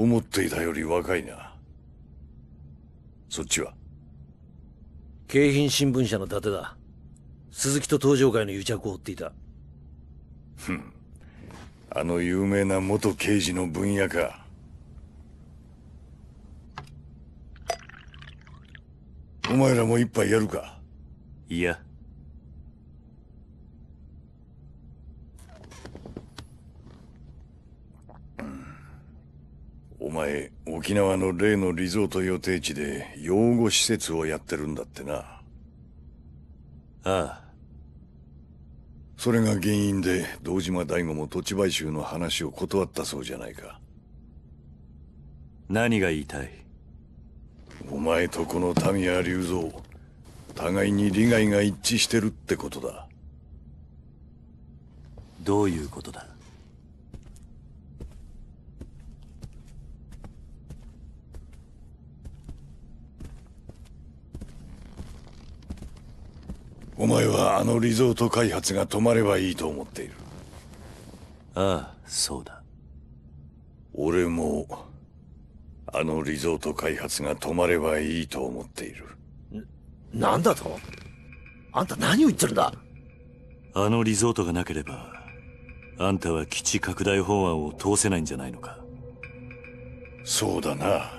思っていたより若いなそっちは京浜新聞社の伊達だ鈴木と東上会の癒着を追っていたふんあの有名な元刑事の分野かお前らも一杯やるかいやお前、沖縄の例のリゾート予定地で養護施設をやってるんだってな。ああ。それが原因で、堂島大吾も土地買収の話を断ったそうじゃないか。何が言いたいお前とこの民谷隆三、互いに利害が一致してるってことだ。どういうことだお前はあのリゾート開発が止まればいいと思っているああそうだ俺もあのリゾート開発が止まればいいと思っているな、なんだとあんた何を言ってるんだあのリゾートがなければあんたは基地拡大法案を通せないんじゃないのかそうだな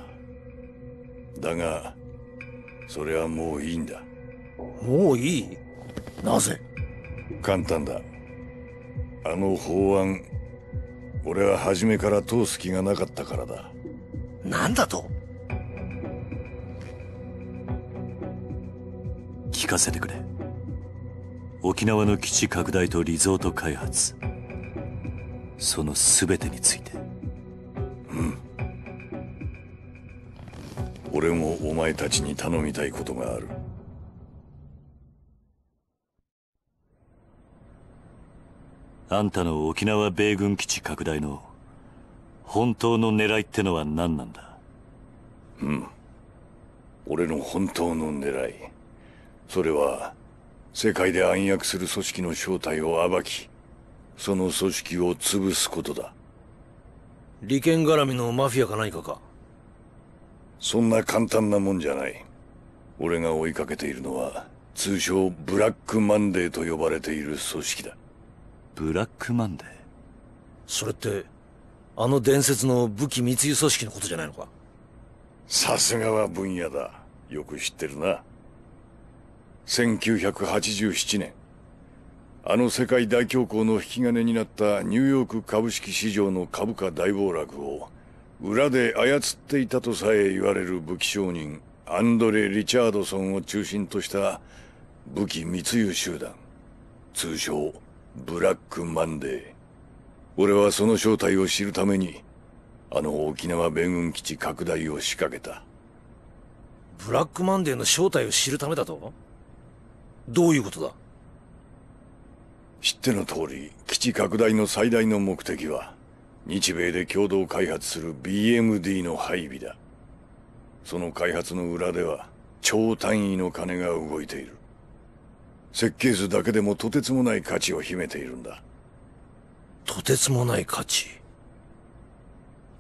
だがそれはもういいんだもういいなぜ簡単だあの法案俺は初めから通す気がなかったからだ何だと聞かせてくれ沖縄の基地拡大とリゾート開発その全てについてうん俺もお前たちに頼みたいことがあるあんたの沖縄米軍基地拡大の本当の狙いってのは何なんだうん俺の本当の狙いそれは世界で暗躍する組織の正体を暴きその組織を潰すことだ利権絡みのマフィアか何かかそんな簡単なもんじゃない俺が追いかけているのは通称ブラックマンデーと呼ばれている組織だブラックマンデーそれってあの伝説の武器密輸組織のことじゃないのかさすがは分野だよく知ってるな1987年あの世界大恐慌の引き金になったニューヨーク株式市場の株価大暴落を裏で操っていたとさえ言われる武器商人アンドレ・リチャードソンを中心とした武器密輸集団通称ブラックマンデー。俺はその正体を知るために、あの沖縄米軍基地拡大を仕掛けた。ブラックマンデーの正体を知るためだとどういうことだ知っての通り、基地拡大の最大の目的は、日米で共同開発する BMD の配備だ。その開発の裏では、超単位の金が動いている。設計図だけでもとてつもない価値を秘めているんだとてつもない価値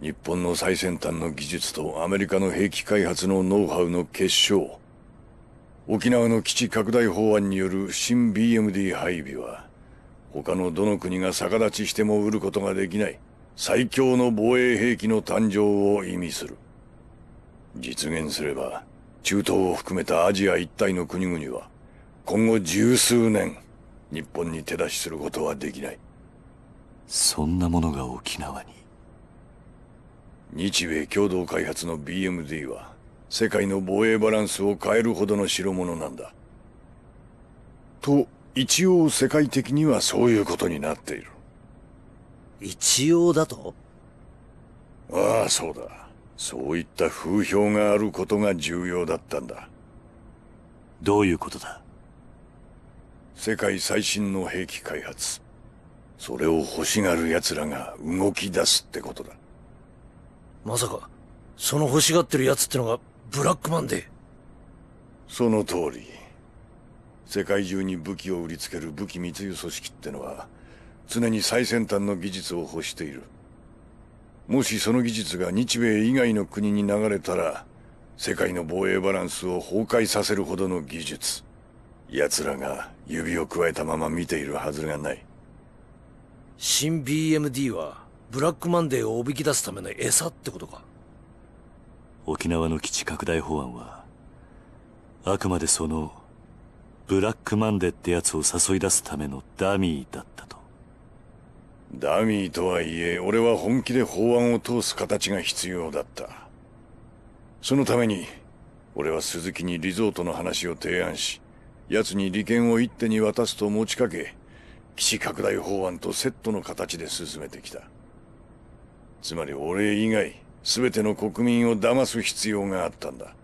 日本の最先端の技術とアメリカの兵器開発のノウハウの結晶沖縄の基地拡大法案による新 BMD 配備は他のどの国が逆立ちしても売ることができない最強の防衛兵器の誕生を意味する実現すれば中東を含めたアジア一帯の国々は今後十数年日本に手出しすることはできないそんなものが沖縄に日米共同開発の BMD は世界の防衛バランスを変えるほどの代物なんだと一応世界的にはそういうことになっている一応だとああそうだそういった風評があることが重要だったんだどういうことだ世界最新の兵器開発それを欲しがる奴らが動き出すってことだまさかその欲しがってる奴ってのがブラックマンデーその通り世界中に武器を売りつける武器密輸組織ってのは常に最先端の技術を欲しているもしその技術が日米以外の国に流れたら世界の防衛バランスを崩壊させるほどの技術奴らが指をくわえたまま見ているはずがない新 BMD はブラックマンデーをおびき出すための餌ってことか沖縄の基地拡大法案はあくまでそのブラックマンデーってやつを誘い出すためのダミーだったとダミーとはいえ俺は本気で法案を通す形が必要だったそのために俺は鈴木にリゾートの話を提案し奴に利権を一手に渡すと持ちかけ、基地拡大法案とセットの形で進めてきた。つまり俺以外、全ての国民を騙す必要があったんだ。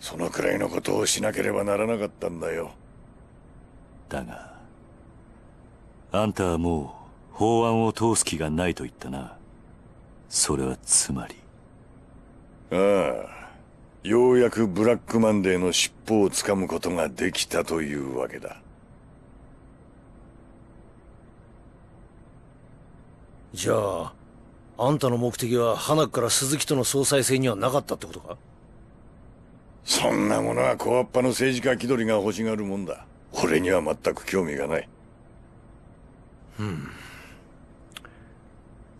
そのくらいのことをしなければならなかったんだよ。だが、あんたはもう法案を通す気がないと言ったな。それはつまり。ああ。ようやくブラックマンデーの尻尾をつかむことができたというわけだ。じゃあ、あんたの目的は花から鈴木との総裁選にはなかったってことかそんなものは小っぱの政治家気取りが欲しがるもんだ。俺には全く興味がない。うん。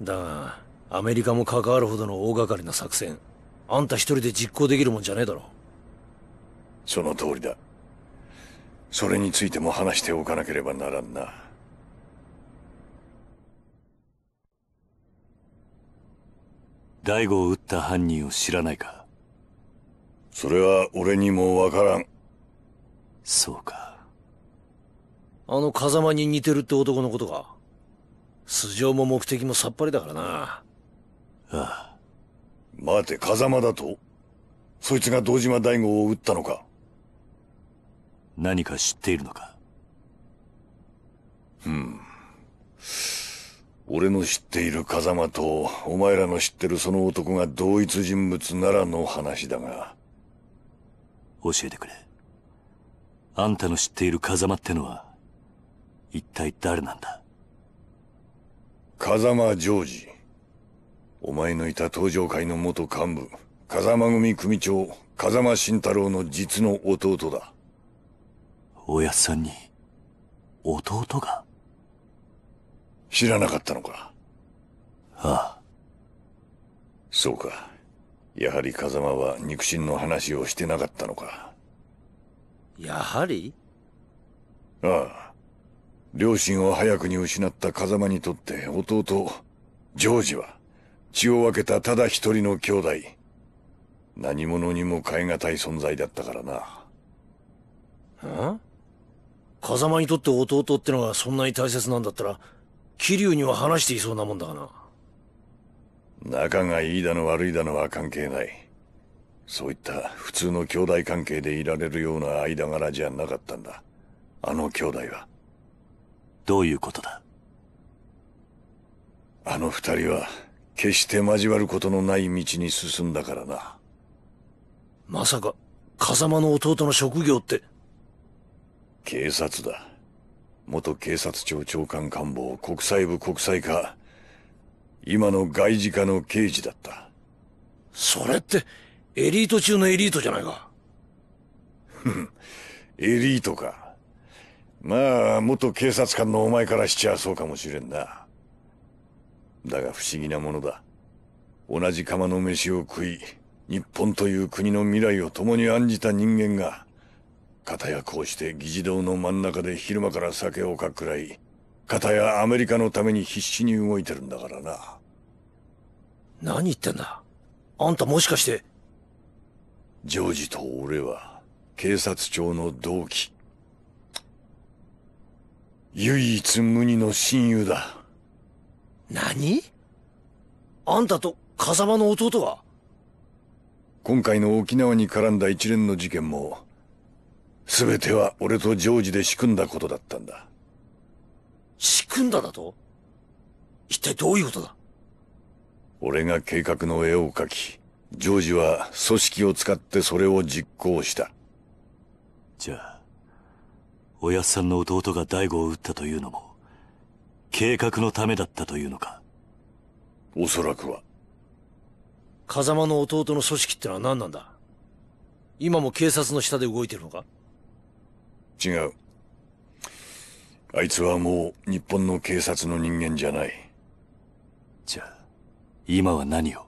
だが、アメリカも関わるほどの大掛かりな作戦。あんた一人で実行できるもんじゃねえだろ。その通りだ。それについても話しておかなければならんな。大悟を撃った犯人を知らないかそれは俺にもわからん。そうか。あの風間に似てるって男のことか。素性も目的もさっぱりだからな。ああ。待て、風間だとそいつが堂島大吾を撃ったのか何か知っているのかうん。俺の知っている風間と、お前らの知ってるその男が同一人物ならの話だが。教えてくれ。あんたの知っている風間ってのは、一体誰なんだ風間ジョージ。お前のいた東上会の元幹部、風間組組長、風間慎太郎の実の弟だ。おやさんに、弟が知らなかったのかああ。そうか。やはり風間は肉親の話をしてなかったのか。やはりああ。両親を早くに失った風間にとって弟、ジョージは、血を分けたただ一人の兄弟。何者にも代え難い存在だったからな。ん風間にとって弟ってのがそんなに大切なんだったら、桐生には話していそうなもんだがな。仲がいいだの悪いだのは関係ない。そういった普通の兄弟関係でいられるような間柄じゃなかったんだ。あの兄弟は。どういうことだあの二人は、決して交わることのない道に進んだからな。まさか、風間の弟の職業って。警察だ。元警察庁長官官房国際部国際課、今の外事課の刑事だった。それって、エリート中のエリートじゃないか。ふん、エリートか。まあ、元警察官のお前からしちゃそうかもしれんな。だが不思議なものだ。同じ釜の飯を食い、日本という国の未来を共に案じた人間が、かたやこうして議事堂の真ん中で昼間から酒をかくらい、かたやアメリカのために必死に動いてるんだからな。何言ってんだあんたもしかして。ジョージと俺は、警察庁の同期。唯一無二の親友だ。何あんたと風間の弟は今回の沖縄に絡んだ一連の事件も、全ては俺とジョージで仕組んだことだったんだ。仕組んだだと一体どういうことだ俺が計画の絵を描き、ジョージは組織を使ってそれを実行した。じゃあ、おやっさんの弟が大悟を撃ったというのも、計画のためだったというのかおそらくは風間の弟の組織ってのは何なんだ今も警察の下で動いてるのか違うあいつはもう日本の警察の人間じゃないじゃあ今は何を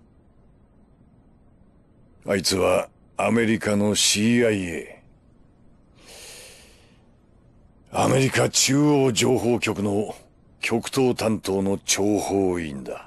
あいつはアメリカの CIA アメリカ中央情報局の極東担当の諜報員だ。